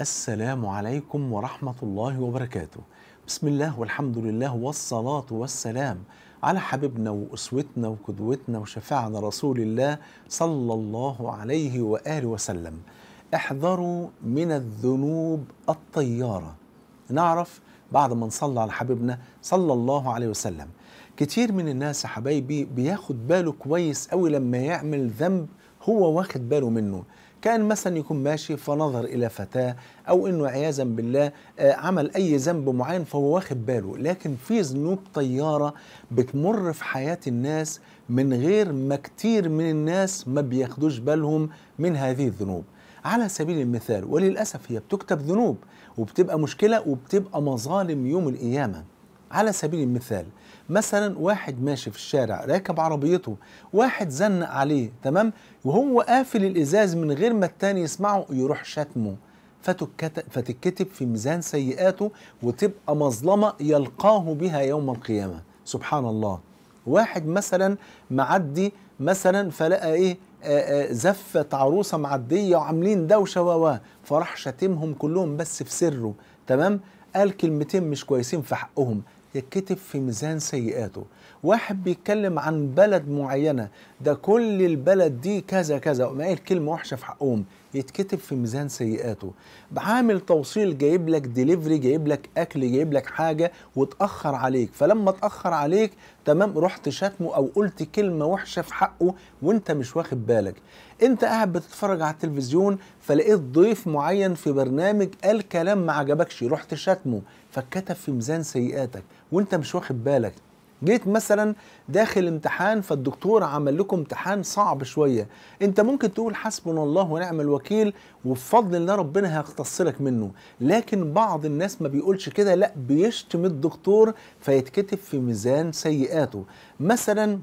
السلام عليكم ورحمة الله وبركاته بسم الله والحمد لله والصلاة والسلام على حبيبنا وأسوتنا وقدوتنا وشفاعنا رسول الله صلى الله عليه وآله وسلم احذروا من الذنوب الطيارة نعرف بعد ما نصلى على حبيبنا صلى الله عليه وسلم كتير من الناس يا حبايبي بياخد باله كويس قوي لما يعمل ذنب هو واخد باله منه كان مثلا يكون ماشي فنظر إلى فتاة أو أنه عياذا بالله آه، عمل أي ذنب معين فهو واخد باله لكن في ذنوب طيارة بتمر في حياة الناس من غير ما كتير من الناس ما بياخدوش بالهم من هذه الذنوب على سبيل المثال وللأسف هي بتكتب ذنوب وبتبقى مشكلة وبتبقى مظالم يوم القيامة على سبيل المثال مثلا واحد ماشي في الشارع راكب عربيته واحد زنق عليه تمام وهو قافل الازاز من غير ما التاني يسمعه يروح شتمه فتتكتب في ميزان سيئاته وتبقى مظلمه يلقاه بها يوم القيامه سبحان الله واحد مثلا معدي مثلا فلقى ايه آآ آآ زفة عروسة معدية وعاملين دوشة و فراح شاتمهم كلهم بس في سره تمام قال كلمتين مش كويسين في حقهم يتكتب في ميزان سيئاته واحد بيتكلم عن بلد معينه ده كل البلد دي كذا كذا وما قال كلمه وحشه في حقهم يتكتب في ميزان سيئاته بعامل توصيل جايب لك ديليفري جايب لك اكل جايب لك حاجه وتاخر عليك فلما اتاخر عليك تمام رحت شتمه او قلت كلمه وحشه في حقه وانت مش واخد بالك انت قاعد بتتفرج على التلفزيون فلقيت ضيف معين في برنامج قال كلام ما عجبكش رحت شتمه فاتكتب في ميزان سيئاتك وانت مش واخد بالك جيت مثلا داخل امتحان فالدكتور عمل لكم امتحان صعب شويه انت ممكن تقول حسبنا الله ونعم الوكيل وبفضل الله ربنا هيختص لك منه لكن بعض الناس ما بيقولش كده لا بيشتم الدكتور فيتكتب في ميزان سيئاته مثلا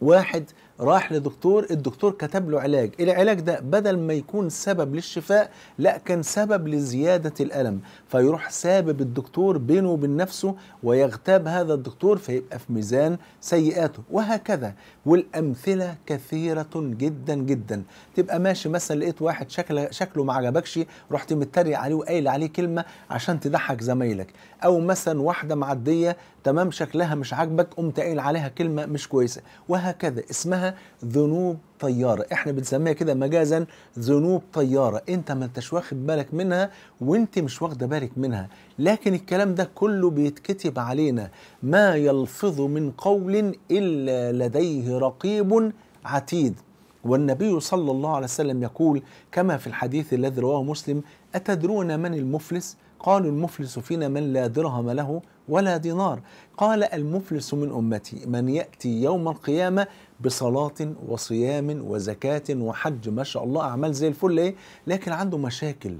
واحد راح لدكتور الدكتور كتب له علاج العلاج ده بدل ما يكون سبب للشفاء لا كان سبب لزيادة الألم فيروح سابب الدكتور بينه وبين نفسه ويغتاب هذا الدكتور فيبقى في ميزان سيئاته وهكذا والأمثلة كثيرة جدا جدا تبقى ماشي مثلا لقيت واحد شكله شكله ما عجبكش رحت متريق عليه وقايل عليه كلمة عشان تضحك زمايلك أو مثلا واحدة معدية تمام شكلها مش عاجبك قمت قايل عليها كلمة مش كويسة وهكذا اسمها ذنوب طيارة احنا بنسميها كده مجازا ذنوب طيارة انت ما انتش واخد بالك منها وانت مش واخده بالك منها لكن الكلام ده كله بيتكتب علينا ما يلفظ من قول إلا لديه رقيب عتيد والنبي صلى الله عليه وسلم يقول كما في الحديث الذي رواه مسلم أتدرون من المفلس؟ قالوا المفلس فينا من لا درهم له ولا دينار قال المفلس من امتي من ياتي يوم القيامه بصلاه وصيام وزكاه وحج ما شاء الله اعمال زي الفل ايه لكن عنده مشاكل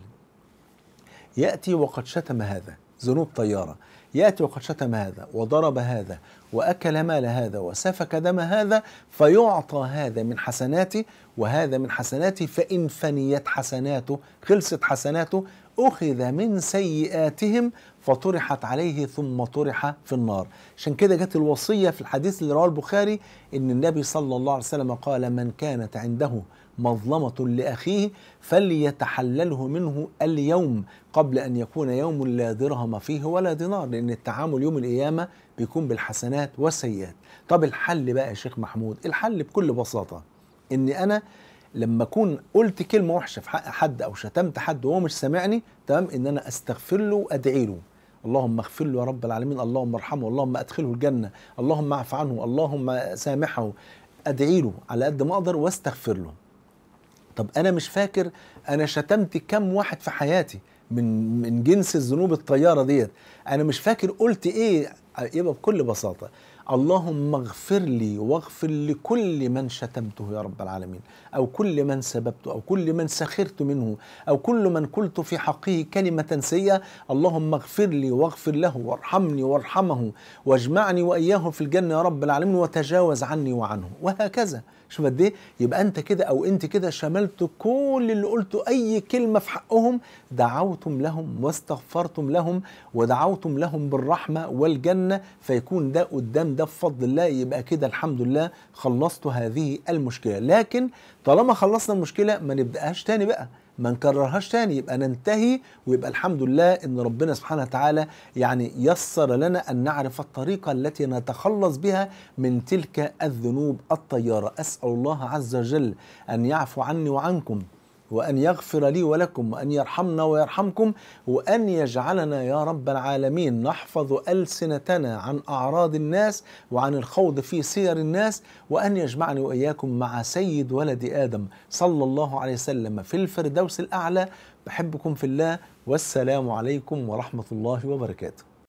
ياتي وقد شتم هذا ذنوب طياره ياتي وقد شتم هذا وضرب هذا واكل مال هذا وسفك دم هذا فيعطى هذا من حسناته وهذا من حسناته فان فنيت حسناته خلصت حسناته أخذ من سيئاتهم فطرحت عليه ثم طرح في النار عشان كده جت الوصية في الحديث اللي رواه البخاري إن النبي صلى الله عليه وسلم قال من كانت عنده مظلمة لأخيه فليتحلله منه اليوم قبل أن يكون يوم لا درهم فيه ولا دينار لأن التعامل يوم القيامة بيكون بالحسنات والسيئات طب الحل بقى يا شيخ محمود الحل بكل بساطة إني أنا لما اكون قلت كلمه وحشه في حق حد او شتمت حد وهو مش سامعني تمام ان انا استغفر له وادعي له اللهم اغفر له يا رب العالمين اللهم ارحمه اللهم ادخله الجنه اللهم اعف عنه اللهم سامحه ادعي له على قد ما اقدر واستغفر له طب انا مش فاكر انا شتمت كم واحد في حياتي من من جنس الذنوب الطياره ديت انا مش فاكر قلت ايه يبقى بكل بساطه اللهم اغفر لي واغفر لكل من شتمته يا رب العالمين او كل من سببته او كل من سخرت منه او كل من قلت في حقه كلمه سيئه اللهم اغفر لي واغفر له وارحمني وارحمه واجمعني واياه في الجنه يا رب العالمين وتجاوز عني وعنه وهكذا شوف قد ايه يبقى انت كده او انت كده شملت كل اللي قلته اي كلمه في حقهم دعوتم لهم واستغفرتم لهم ودعوتم لهم بالرحمه والجنه فيكون ده قدام ده بفضل الله يبقى كده الحمد لله خلصت هذه المشكله لكن طالما خلصنا المشكله ما نبداهاش تاني بقى ما نكررهاش تاني يبقى ننتهي ويبقى الحمد لله ان ربنا سبحانه وتعالى يعني يسر لنا ان نعرف الطريقه التي نتخلص بها من تلك الذنوب الطياره اسال الله عز وجل ان يعفو عني وعنكم وأن يغفر لي ولكم وأن يرحمنا ويرحمكم وأن يجعلنا يا رب العالمين نحفظ ألسنتنا عن أعراض الناس وعن الخوض في سير الناس وأن يجمعني وإياكم مع سيد ولد آدم صلى الله عليه وسلم في الفردوس الأعلى بحبكم في الله والسلام عليكم ورحمة الله وبركاته